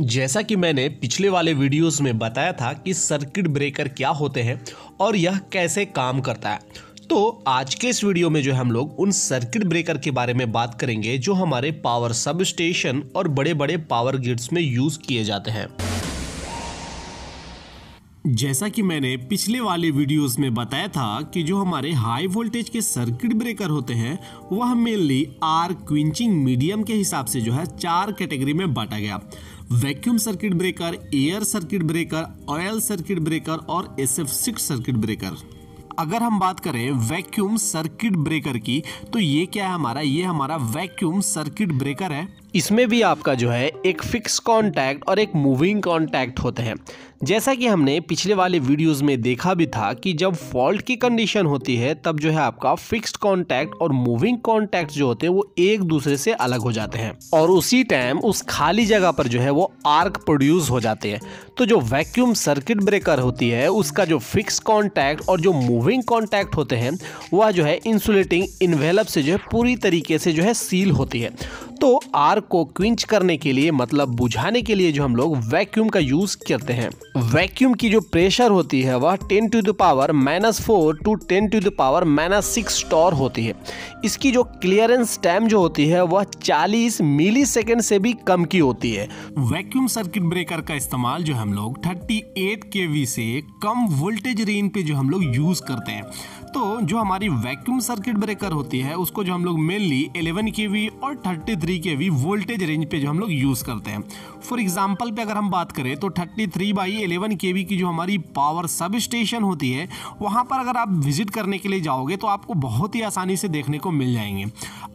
जैसा कि मैंने पिछले वाले वीडियोस में बताया था कि सर्किट ब्रेकर क्या होते हैं और यह कैसे काम करता है तो आज के इस वीडियो में जो है हम लोग उन सर्किट ब्रेकर के बारे में बात करेंगे जो हमारे पावर सब स्टेशन और बड़े बड़े पावर ग्रिड्स में यूज़ किए जाते हैं जैसा कि मैंने पिछले वाले वीडियोस में बताया था कि जो हमारे हाई वोल्टेज के सर्किट ब्रेकर होते हैं वह मेनली आर क्विंचिंग मीडियम के हिसाब से जो है चार कैटेगरी में बांटा गया vacuum circuit breaker air circuit breaker oil circuit breaker और S F six circuit breaker अगर हम बात करें वैक्यूम सर्किट ब्रेकर की तो ये क्या है हमारा ये हमारा वैक्यूम सर्किट ब्रेकर है इसमें भी आपका जो है एक फिक्स कॉन्टैक्ट और एक मूविंग कॉन्टैक्ट होते हैं जैसा कि हमने पिछले वाले वीडियोस में देखा भी था कि जब फॉल्ट की कंडीशन होती है तब जो है आपका फिक्स्ड कॉन्टैक्ट और मूविंग कॉन्टैक्ट जो होते हैं वो एक दूसरे से अलग हो जाते हैं और उसी टाइम उस खाली जगह पर जो है वो आर्क प्रोड्यूस हो जाते हैं तो जो वैक्यूम सर्किट ब्रेकर होती है उसका जो फिक्स कॉन्टैक्ट और जो मूविंग कॉन्टैक्ट होते हैं वह जो है इंसुलेटिंग इन्वेलप से जो है पूरी तरीके से जो है सील होती है तो आर को क्विंच करने के लिए मतलब बुझाने के लिए जो हम लोग वैक्यूम का यूज करते हैं वैक्यूम की जो प्रेशर होती है वह ten to the power minus four to ten to the power minus six torr होती है इसकी जो क्लियरेंस टाइम जो होती है वह चालीस मिली सेकेंड से भी कम की होती है वैक्यूम सर्किट ब्रेकर का इस्तेमाल जो हम लोग थर्टी एट से कम वोल्टेज रेंज पे जो हम लोग यूज करते हैं तो जो हमारी वैक्यूम सर्किट ब्रेकर होती है उसको जो हम लोग मेनली 11 के वी और 33 के वी वोल्टेज रेंज पे जो हम लोग यूज़ करते हैं फॉर एग्जांपल पे अगर हम बात करें तो 33 three by eleven K V की जो हमारी पावर सब स्टेशन होती है वहाँ पर अगर आप विजिट करने के लिए जाओगे तो आपको बहुत ही आसानी से देखने को मिल जाएंगे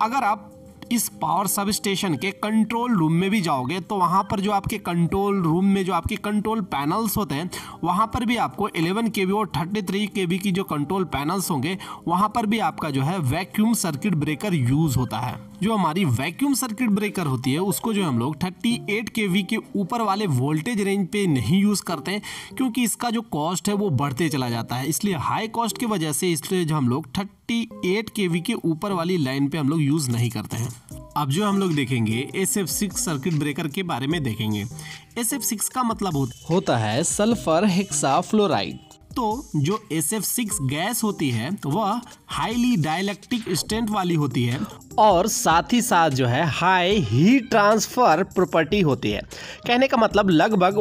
अगर आप इस पावर सब स्टेशन के कंट्रोल रूम में भी जाओगे तो वहाँ पर जो आपके कंट्रोल रूम में जो आपके कंट्रोल पैनल्स होते हैं वहाँ पर भी आपको 11 के और 33 के की जो कंट्रोल पैनल्स होंगे वहाँ पर भी आपका जो है वैक्यूम सर्किट ब्रेकर यूज़ होता है जो हमारी वैक्यूम सर्किट ब्रेकर होती है उसको जो हम लोग 38 के वी के ऊपर वाले वोल्टेज रेंज पे नहीं यूज़ करते हैं क्योंकि इसका जो कॉस्ट है वो बढ़ते चला जाता है इसलिए हाई कॉस्ट की वजह से इसलिए जो हम लोग 38 के वी के ऊपर वाली लाइन पे हम लोग यूज़ नहीं करते हैं अब जो हम लोग देखेंगे S F six circuit breaker के बारे में देखेंगे एस एफ सिक्स का मतलब होता है सल्फर हेक्सा फ्लोराइड तो जो एस एफ सिक्स गैस होती है वह हाईली डायलैक्टिक स्टेंट वाली होती है और साथ ही साथ जो है हाई हीट ट्रांसफर प्रॉपर्टी होती है कहने का मतलब लगभग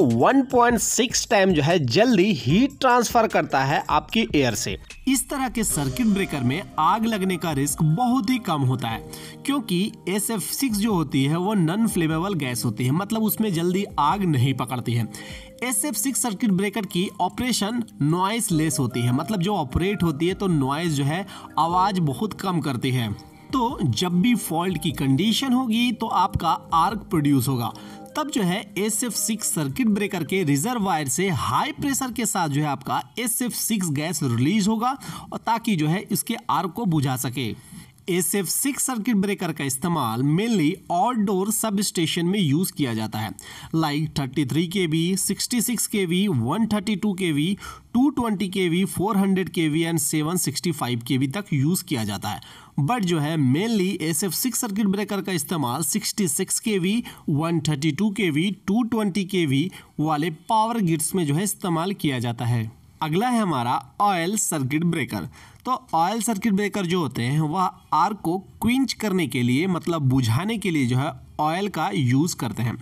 1.6 टाइम जो है जल्दी हीट ट्रांसफर करता है आपकी एयर से इस तरह के सर्किट ब्रेकर में आग लगने का रिस्क बहुत ही कम होता है क्योंकि एस एफ सिक्स जो होती है वो नॉन फ्लेमेबल गैस होती है मतलब उसमें जल्दी आग नहीं पकड़ती है S F six circuit breaker की ऑपरेशन नॉइस लेस होती है मतलब जो ऑपरेट होती है तो नॉइस जो है आवाज़ बहुत कम करती है तो जब भी फॉल्ट की कंडीशन होगी तो आपका आर्क प्रोड्यूस होगा तब जो है S F six circuit breaker के रिजर्व वायर से हाई प्रेशर के साथ जो है आपका S F six gas release होगा और ताकि जो है इसके आर्क को बुझा सके एसेफ सिक्स सर्किट ब्रेकर का इस्तेमाल मेनली आउटडोर सब स्टेशन में यूज़ किया जाता है like thirty three K V sixty six K V one thirty two K V two twenty K V four hundred K V and seven sixty five K V तक use किया जाता है but जो है mainly S F six circuit breaker का इस्तेमाल 66 K V one thirty two K V two twenty K V वाले power grids में जो है इस्तेमाल किया जाता है अगला है हमारा ऑयल सर्किट ब्रेकर तो ऑयल सर्किट ब्रेकर जो होते हैं वह आर को क्विंच करने के लिए मतलब बुझाने के लिए जो है ऑयल का यूज़ करते हैं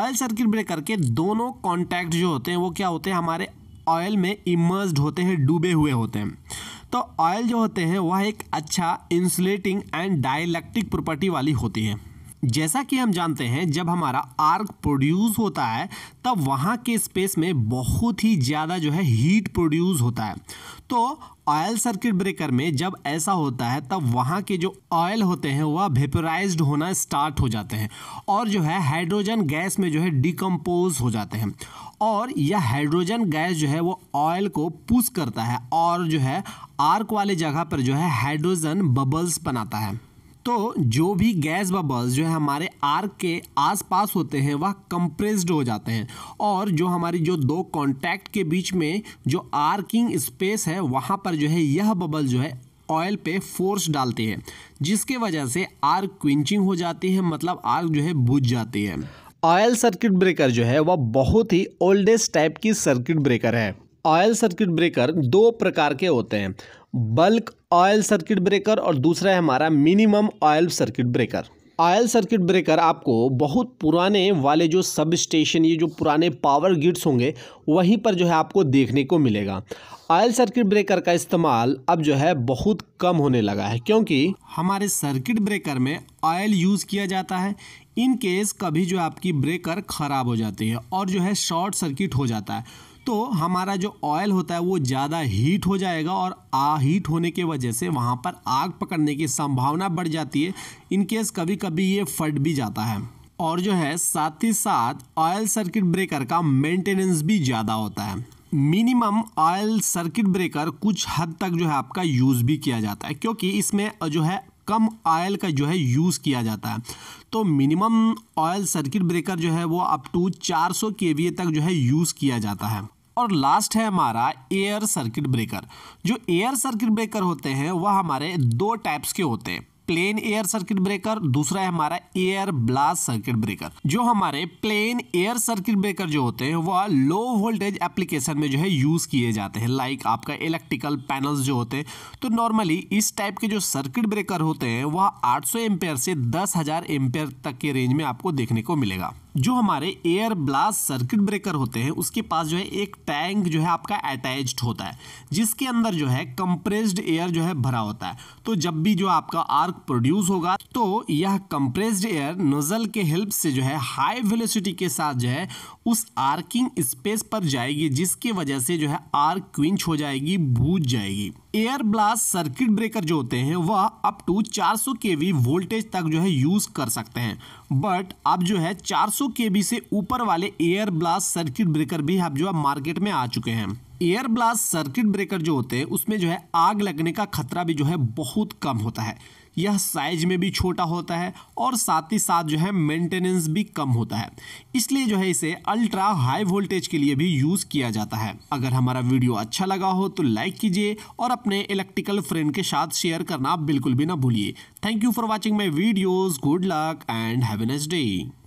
ऑयल सर्किट ब्रेकर के दोनों कॉन्टैक्ट जो होते हैं वो क्या होते हैं हमारे ऑयल में इमर्ज होते हैं डूबे हुए होते हैं तो ऑयल जो होते हैं वह एक अच्छा इंसुलेटिंग एंड डायलैक्टिक प्रॉपर्टी वाली होती है जैसा कि हम जानते हैं जब हमारा आर्क प्रोड्यूस होता है तब वहाँ के स्पेस में बहुत ही ज़्यादा जो है हीट प्रोड्यूस होता है तो ऑयल सर्किट ब्रेकर में जब ऐसा होता है तब वहाँ के जो ऑयल होते हैं वह वेपोराइज्ड होना स्टार्ट हो जाते हैं और जो है हाइड्रोजन गैस में जो है डिकम्पोज हो जाते हैं और यह हाइड्रोजन गैस जो है वो ऑयल को पुश करता है और जो है आर्क वाले जगह पर जो है हाइड्रोजन बबल्स बनाता है दोस्तों जो भी गैस बबल्स जो है हमारे आर्क के आसपास होते हैं वह कंप्रेस्ड हो जाते हैं और जो हमारी जो दो कॉन्टैक्ट के बीच में जो आर्किंग स्पेस है वहाँ पर जो है यह बबल जो है ऑयल पे फोर्स डालते हैं जिसके वजह से आर्क क्विंचिंग हो जाती है मतलब आर्क जो है बुझ जाती है ऑयल सर्किट ब्रेकर जो है वह बहुत ही ओल्डेस्ट टाइप की सर्किट ब्रेकर है ऑयल सर्किट ब्रेकर दो प्रकार के होते हैं बल्क ऑयल सर्किट ब्रेकर और दूसरा है हमारा minimum oil circuit breaker oil circuit breaker आपको बहुत पुराने वाले जो सब स्टेशन ये जो पुराने पावर ग्रिड्स होंगे वहीं पर जो है आपको देखने को मिलेगा ऑयल सर्किट ब्रेकर का इस्तेमाल अब जो है बहुत कम होने लगा है क्योंकि हमारे सर्किट ब्रेकर में ऑयल यूज़ किया जाता है इन केस कभी जो आपकी ब्रेकर ख़राब हो जाती है और जो है शॉर्ट सर्किट हो जाता है तो हमारा जो ऑयल होता है वो ज़्यादा हीट हो जाएगा और आ हीट होने की वजह से वहाँ पर आग पकड़ने की संभावना बढ़ जाती है इनकेस कभी कभी ये फट भी जाता है और जो है साथ ही साथ ऑयल सर्किट ब्रेकर का मेंटेनेंस भी ज़्यादा होता है मिनिमम ऑयल सर्किट ब्रेकर कुछ हद तक जो है आपका यूज़ भी किया जाता है क्योंकि इसमें जो है कम ऑयल का जो है यूज़ किया जाता है तो मिनिमम ऑयल सर्किट ब्रेकर जो है वो अप टू 400 सौ तक जो है यूज़ किया जाता है और लास्ट है हमारा एयर सर्किट ब्रेकर जो एयर सर्किट ब्रेकर होते हैं वह हमारे दो टाइप्स के होते हैं प्लेन एयर सर्किट ब्रेकर दूसरा है हमारा एयर ब्लास्ट सर्किट ब्रेकर जो हमारे प्लेन एयर सर्किट ब्रेकर जो होते हैं वह लो वोल्टेज एप्लीकेशन में जो है यूज किए जाते हैं लाइक आपका इलेक्ट्रिकल पैनल्स जो होते हैं तो नॉर्मली इस टाइप के जो सर्किट ब्रेकर होते हैं वह 800 सौ से 10,000 हजार तक के रेंज में आपको देखने को मिलेगा जो हमारे एयर ब्लास्ट सर्किट ब्रेकर होते हैं उसके पास जो है एक टैंक जो है आपका अटैच्ड होता है जिसके अंदर जो है कंप्रेस्ड एयर जो है भरा होता है तो जब भी जो आपका आर्क प्रोड्यूस होगा तो यह कंप्रेस्ड एयर नोजल के हेल्प से जो है हाई वेलोसिटी के साथ जो है उस आर्किंग स्पेस पर जाएगी जिसकी वजह से जो है आर्क क्विंच हो जाएगी भूज जाएगी एयर ब्लास्ट सर्किट ब्रेकर जो होते हैं वह अप टू 400 के वोल्टेज तक जो है यूज़ कर सकते हैं बट अब जो है 400 के से ऊपर वाले एयर ब्लास्ट सर्किट ब्रेकर भी अब जो है मार्केट में आ चुके हैं एयर ब्लास्ट सर्किट ब्रेकर जो होते हैं उसमें जो है आग लगने का खतरा भी जो है बहुत कम होता है यह साइज में भी छोटा होता है और साथ ही साथ जो है मेंटेनेंस भी कम होता है इसलिए जो है इसे अल्ट्रा हाई वोल्टेज के लिए भी यूज़ किया जाता है अगर हमारा वीडियो अच्छा लगा हो तो लाइक कीजिए और अपने इलेक्ट्रिकल फ्रेंड के साथ शेयर करना बिल्कुल भी ना भूलिए thank you for watching my videos good luck and have a nice day